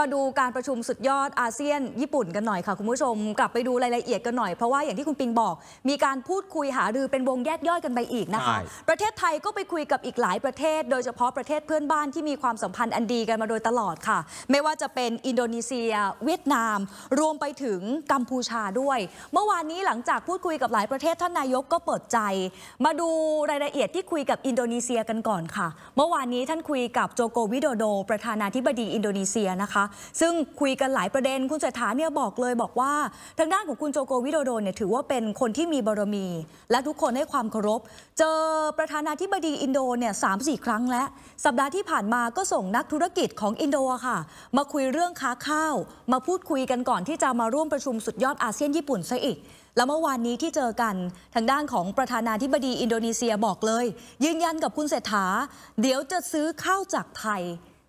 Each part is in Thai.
มาดูการประชุมสุดยอดอาเซียนญี่ปุ่นกันหน่อยค่ะคุณผู้ชมกลับไปดูรายละเอียดกันหน่อย เพราะว่าอย่างที่คุณปิงบอก มีการพูดคุยหารือเป็นวงแยกย่อยกันไปอีกนะคะ ประเทศไทยก็ไปคุยกับอีกหลายประเทศ โดยเฉพาะประเทศเพื่อนบ้านที่มี ความสัมพันธ์อันดีกันมาโดยตลอดค่ะ ไม่ว่าจะเป็นอินโดนีเซีย เวียดนาม รวมไปถึงกัมพูชาด้วย เมื่อวานนี้หลังจากพูดคุยกับหลายประเทศท่านนายกก็เปิดใจ มาดูรายละเอียดที่คุยกับอินโดนีเซียกันก่อนค่ะ เมื่อวานนี้ท่านคุยกับโจโกวิโดโดประธานาธิบดีอินโดนีเซียนะคะซึ่งคุยกันหลายประเด็นคุณเศรษฐาเนี่ยบอกเลยบอกว่า ทางด้านของคุณโจโกวิโดโดนเนี่ยถือว่าเป็นคนที่มีบารมี และทุกคนให้ความเคารพเจอประธานาธิบดีอินโดเนี่ยสามสี่ครั้งแล้ว สัปดาห์ที่ผ่านมาก็ส่งนักธุรกิจของอินโดค่ะ มาคุยเรื่องค้าข้าว มาพูดคุยกันก่อนที่จะมาร่วมประชุมสุดยอดอาเซียนญี่ปุ่นซะอีก แล้วเมื่อวานนี้ที่เจอกันทางด้านของประธานาธิบดีอินโดนีเซียบอกเลย ยืนยันกับคุณเศรษฐา เดี๋ยวจะซื้อข้าวจากไทย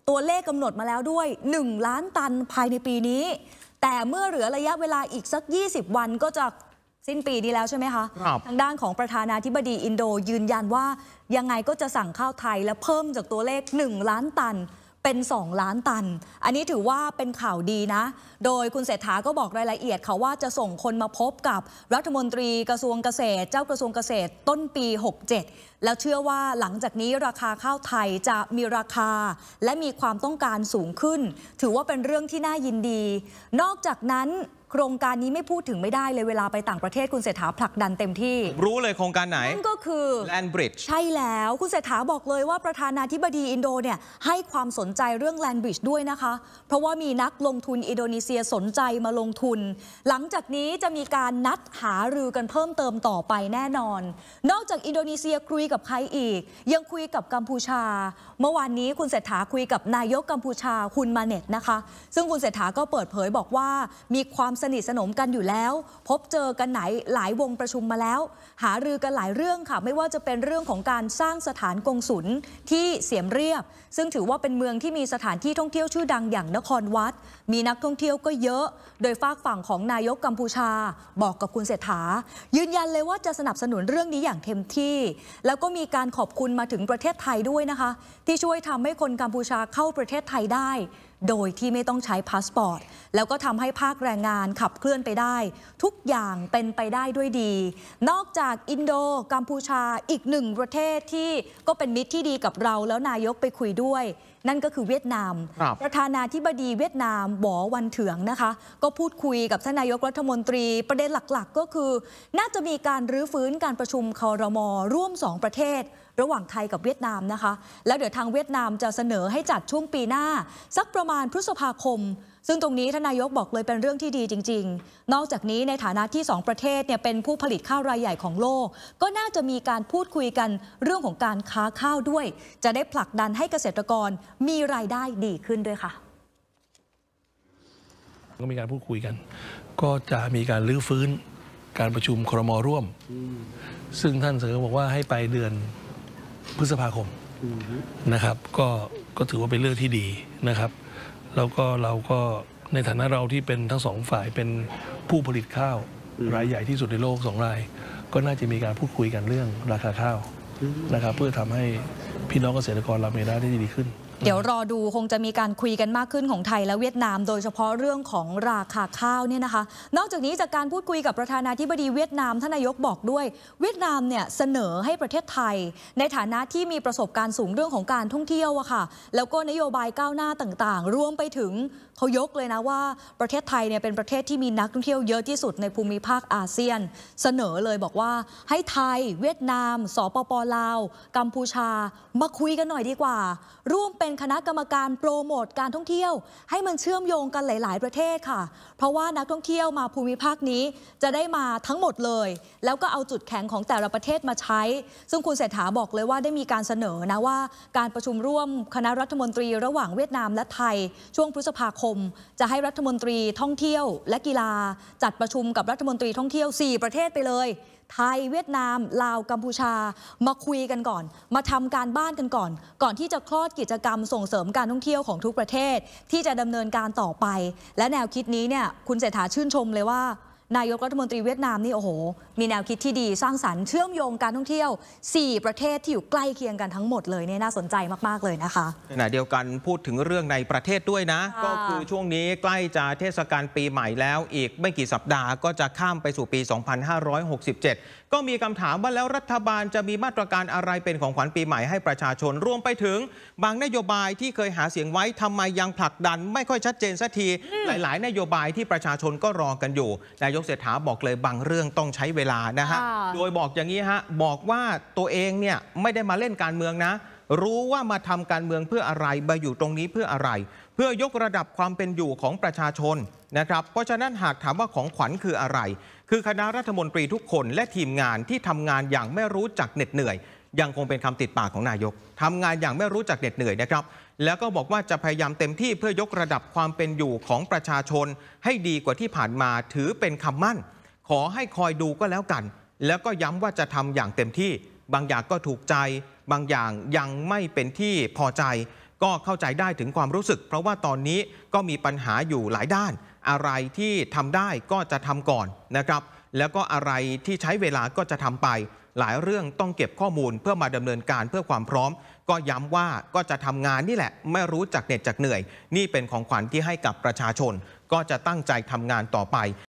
ตัวเลขกำหนดมาแล้วด้วย 1 ล้านตันภายในปีนี้ แต่เมื่อเหลือระยะเวลาอีกสัก 20 วันก็จะสิ้นปีนี้แล้วใช่ไหมคะครับทางด้านของประธานาธิบดีอินโดยืนยันว่า ยังไงก็จะสั่งข้าวไทยและเพิ่มจากตัวเลข 1 ล้านตันเป็น 2 ล้านตัน อันนี้ถือว่าเป็นข่าวดีนะ โดยคุณเศรษฐาก็บอกรายละเอียดค่ะว่าจะส่งคนมาพบกับรัฐมนตรีกระทรวงเกษตร เจ้ากระทรวงเกษตรต้นปี 67 แล้วเชื่อว่าหลังจากนี้ราคาข้าวไทยจะมีราคาและมีความต้องการสูงขึ้น ถือว่าเป็นเรื่องที่น่ายินดี นอกจากนั้นโครงการนี้ไม่พูดถึงไม่ได้เลย เวลาไปต่างประเทศคุณเศรษฐาผลักดันเต็มที่ รู้เลยโครงการไหนนั่นก็คือแลนบริดจ์ใช่แล้วคุณเศรษฐาบอกเลยว่าประธานาธิบดีอินโดเนี่ย ให้ความสนใจเรื่องแลนบริดจ์ด้วยนะคะ เพราะว่ามีนักลงทุน อินโดนีเซียสนใจมาลงทุน หลังจากนี้จะมีการนัดหารือกันเพิ่มเติมต่อไปแน่นอน นอกจากอินโดนีเซียคุยกับใครอีก ยังคุยกับกัมพูชา เมื่อวานนี้คุณเศรษฐาคุยกับนายกกัมพูชาคุณมาเน็ตนะคะ ซึ่งคุณเศรษฐาก็เปิดเผยบอกว่ามีความสนิทสนมกันอยู่แล้ว พบเจอกันไหนหลายวงประชุมมาแล้ว หารือกันหลายเรื่องค่ะ ไม่ว่าจะเป็นเรื่องของการสร้างสถานกงศุลที่เสียมเรียบ ซึ่งถือว่าเป็นเมืองที่มีสถานที่ท่องเที่ยวชื่อดังอย่างนครวัด มีนักท่องเที่ยวก็เยอะ โดยฝากฝั่งของนายกกัมพูชาบอกกับคุณเศรษฐายืนยันเลยว่าจะสนับสนุนเรื่องนี้อย่างเต็มที่ แล้วก็มีการขอบคุณมาถึงประเทศไทยด้วยนะคะ ที่ช่วยทำให้คนกัมพูชาเข้าประเทศไทยได้โดยที่ไม่ต้องใช้พาสปอร์ต แล้วก็ทำให้ภาคแรงงานขับเคลื่อนไปได้ ทุกอย่างเป็นไปได้ด้วยดี นอกจากอินโดกัมพูชาอีกหนึ่งประเทศที่ก็เป็นมิตรที่ดีกับเรา แล้วนายกไปคุยด้วย นั่นก็คือเวียดนาม ประธานาธิบดีเวียดนามบอวันเถืองนะคะ ก็พูดคุยกับท่านนายกรัฐมนตรี ประเด็นหลักๆ ก็คือ น่าจะมีการรื้อฟื้นการประชุมคอรมอร่วม 2 ประเทศระหว่างไทยกับเวียดนามนะคะ แล้วเดี๋ยวทางเวียดนามจะเสนอให้จัดช่วงปีหน้าสักประมาณพฤษภาคม ซึ่งตรงนี้ทนายกบอกเลยเป็นเรื่องที่ดีจริง ๆ นอกจากนี้ในฐานะที่2ประเทศเนี่ยเป็นผู้ผลิตข้าวรายใหญ่ของโลก ก็น่าจะมีการพูดคุยกันเรื่องของการค้าข้าวด้วย จะได้ผลักดันให้เกษตรกรมีรายได้ดีขึ้นด้วยค่ะ ก็มีการพูดคุยกัน ก็จะมีการรื้อฟื้นการประชุมครมร่วม ซึ่งท่านเสนอบอกว่าให้ไปเดือนพฤษภาคมนะครับก็ก็ถือว่าเป็นเรื่องที่ดีนะครับแล้วก็เราก็ในฐานะเราที่เป็นทั้งสองฝ่ายเป็นผู้ผลิตข้าวรายใหญ่ที่สุดในโลกสองรายก็น่าจะมีการพูดคุยกันเรื่องราคาข้าวนะครับ เพื่อทำให้พี่น้องเกษตรกรราเมด้าได้ดีขึ้นเดี๋ยวรอดู คงจะมีการคุยกันมากขึ้นของไทยและเวียดนาม โดยเฉพาะเรื่องของราคาข้าว เนี่ยนะคะ นอกจากนี้จากการพูดคุยกับประธานาธิบดีเวียดนาม ท่านนายกบอกด้วยเวียดนามเนี่ยเสนอให้ประเทศไทย ในฐานะที่มีประสบการณ์สูงเรื่องของการท่องเที่ยวอะค่ะแล้วก็นโยบายก้าวหน้าต่างๆรวมไปถึงเขายกเลยนะว่าประเทศไทยเนี่ยเป็นประเทศที่มีนักท่องเที่ยวเยอะที่สุดในภูมิภาคอาเซียน เสนอเลยบอกว่าให้ไทย เวียดนามสปปลาวกัมพูชามาคุยกันหน่อยดีกว่าร่วมเป็นเป็นคณะกรรมการโปรโมท การท่องเที่ยว ให้มันเชื่อมโยงกันหลาย ๆ ประเทศค่ะ เพราะว่านักท่องเที่ยวมาภูมิภาคนี้จะได้มาทั้งหมดเลย แล้วก็เอาจุดแข็งของแต่ละประเทศมาใช้ ซึ่งคุณเศรษฐาบอกเลยว่าได้มีการเสนอนะว่าการประชุมร่วมคณะรัฐมนตรีระหว่างเวียดนามและไทย ช่วงพฤษภาคม จะให้รัฐมนตรีท่องเที่ยว และกีฬา จัดประชุมกับรัฐมนตรีท่องเที่ยว 4 ประเทศไปเลยไทยเวียดนาม ลาว กัมพูชา มาคุยกันก่อน มาทำการบ้านกันก่อน ก่อนที่จะคลอดกิจกรรมส่งเสริมการท่องเที่ยวของทุกประเทศ ที่จะดำเนินการต่อไป และแนวคิดนี้เนี่ยคุณเศรษฐาชื่นชมเลยว่านายกรัฐมนตรีเวียดนามนี่โอ้โห มีแนวคิดที่ดีสร้างสารรค์เชื่อมโยงการท่องเที่ยว 4 ประเทศที่อยู่ใกล้เคียงกันทั้งหมดเลยเนี่ยน่าสนใจมาก ๆ เลยนะคะขณะเดียวกันพูดถึงเรื่องในประเทศด้วยนะ ก็คือช่วงนี้ใกล้จะเทศกาลปีใหม่แล้วอีกไม่กี่สัปดาห์ก็จะข้ามไปสู่ปี 2567 ก็มีคำถามว่าแล้วรัฐบาลจะมีมาตรการอะไรเป็นของขวัญปีใหม่ให้ประชาชนรวมไปถึง บางนโยบายที่เคยหาเสียงไว้ทำไมยังผลักดันไม่ค่อยชัดเจนสักทีหลาย ๆ นโยบายที่ประชาชนก็รอกันอยู่นายายกเศรษฐาบอกเลยบางเรื่องต้องใช้เวลานะฮะ โดยบอกอย่างนี้ฮะบอกว่าตัวเองเนี่ย ไม่ได้มาเล่นการเมืองนะ รู้ว่ามาทำการเมืองเพื่ออะไร มาอยู่ตรงนี้เพื่ออะไร เพื่อยกระดับความเป็นอยู่ของประชาชนนะครับ เพราะฉะนั้นหากถามว่าของขวัญคืออะไร คือคณะรัฐมนตรีทุกคน และทีมงานที่ทำงานอย่างไม่รู้จักเหน็ดเหนื่อยยังคงเป็นคำติดปากของนายก ทำงานอย่างไม่รู้จักเหน็ดเหนื่อยนะครับ แล้วก็บอกว่าจะพยายามเต็มที่เพื่อยกระดับความเป็นอยู่ของประชาชน ให้ดีกว่าที่ผ่านมาถือเป็นคำมั่น ขอให้คอยดูก็แล้วกัน แล้วก็ย้ำว่าจะทำอย่างเต็มที่ บางอย่างก็ถูกใจ บางอย่างยังไม่เป็นที่พอใจ ก็เข้าใจได้ถึงความรู้สึก เพราะว่าตอนนี้ก็มีปัญหาอยู่หลายด้าน อะไรที่ทำได้ก็จะทำก่อนนะครับแล้วก็อะไรที่ใช้เวลาก็จะทำไป หลายเรื่องต้องเก็บข้อมูลเพื่อมาดำเนินการเพื่อความพร้อม ก็ย้ำว่าก็จะทำงานนี่แหละ ไม่รู้จักเหน็ดจากเหนื่อย นี่เป็นของขวัญที่ให้กับประชาชน ก็จะตั้งใจทำงานต่อไป